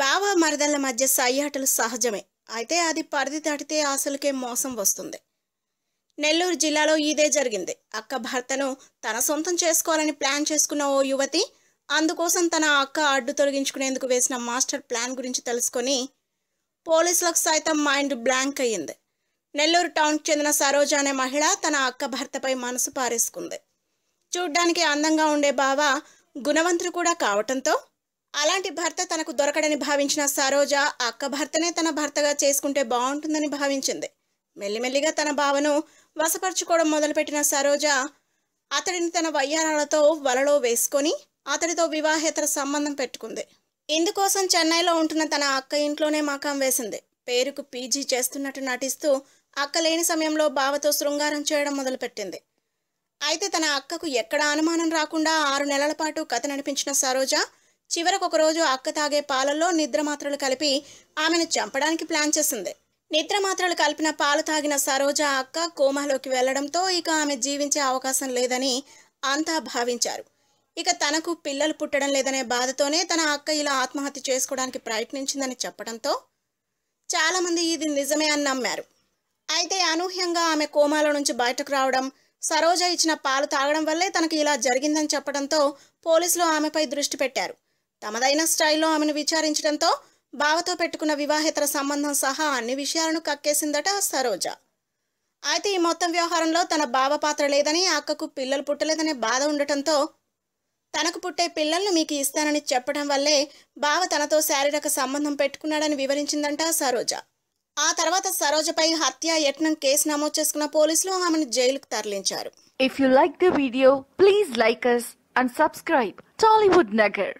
బావ మరదల మధ్య సయ్యాటలు సహజమే అయితే అది పరిధి దాటితే ఆశలకే మోసం వస్తుంది నెల్లూరు జిల్లాలో ఇదే జరిగింది అక్క భర్తను తన సొంతం చేసుకోవాలని ప్లాన్ చేసుకున్న ఓ యువతి అందుకోసం తన అక్క అడ్డు తొలగించుకునేందుకు వేసిన మాస్టర్ ప్లాన్ గురించి తెలుసుకొని పోలీసులకు సైతం మైండ్ బ్లాంక్ అయ్యింది నెల్లూరు టౌన్కి చెందిన సరోజ అనే మహిళ తన అక్క భర్తపై మనసు పారేసుకుంది చూడ్డానికి అందంగా ఉండే బావ గుణవంతుడు కూడా కావటంతో అలాంటి భర్త తనకు దొరకడని భావించిన సరోజ అక్క భర్తనే తన భర్తగా చేసుకుంటే బాగుంటుందని భావించింది మెల్లిమెల్లిగా తన భావను వశపరుచుకోవడం మొదలుపెట్టిన సరోజ అతడిని తన వయ్యారాలతో వలలో వేసుకొని అతడితో వివాహేతర సంబంధం పెట్టుకుంది ఇందుకోసం చెన్నైలో ఉంటున్న తన అక్క ఇంట్లోనే మకాం వేసింది పేరుకు పీజీ చేస్తున్నట్టు నటిస్తూ అక్క లేని సమయంలో బావతో శృంగారం చేయడం మొదలుపెట్టింది అయితే తన అక్కకు ఎక్కడ అనుమానం రాకుండా ఆరు నెలల పాటు కథ నడిపించిన సరోజ చివరకు ఒకరోజు అక్క తాగే పాలల్లో నిద్ర మాత్రలు కలిపి ఆమెను చంపడానికి ప్లాన్ చేసింది నిద్ర మాత్రలు కలిపిన పాలు తాగిన సరోజ అక్క కోమాలోకి వెళ్లడంతో ఇక ఆమె జీవించే అవకాశం లేదని అంతా భావించారు ఇక తనకు పిల్లలు పుట్టడం లేదనే బాధతోనే తన అక్క ఇలా ఆత్మహత్య చేసుకోవడానికి ప్రయత్నించిందని చెప్పడంతో చాలామంది ఇది నిజమే అని నమ్మారు అయితే అనూహ్యంగా ఆమె కోమాలో నుంచి బయటకు రావడం సరోజ ఇచ్చిన పాలు తాగడం వల్లే తనకు ఇలా జరిగిందని చెప్పడంతో పోలీసులు ఆమెపై దృష్టి పెట్టారు తమదైన స్టైల్లో ఆమెను విచారించడంతో బావతో పెట్టుకున్న వివాహేతర సంబంధం సహా అన్ని విషయాలను కక్కేసిందట సరోజ అయితే ఈ మొత్తం వ్యవహారంలో తన బావ పాత్ర లేదని అక్కకు పిల్లలు పుట్టలేదనే బాధ ఉండటంతో తనకు పుట్టే పిల్లలను మీకు ఇస్తానని చెప్పడం వల్లే బావ తనతో శారీరక సంబంధం పెట్టుకున్నాడని వివరించిందంట సరోజ ఆ తర్వాత సరోజపై హత్య యత్నం కేసు నమోదు చేసుకున్న పోలీసులు ఆమెను జైలుకు తరలించారు if you like the video please like us and subscribe Tollywood Nagar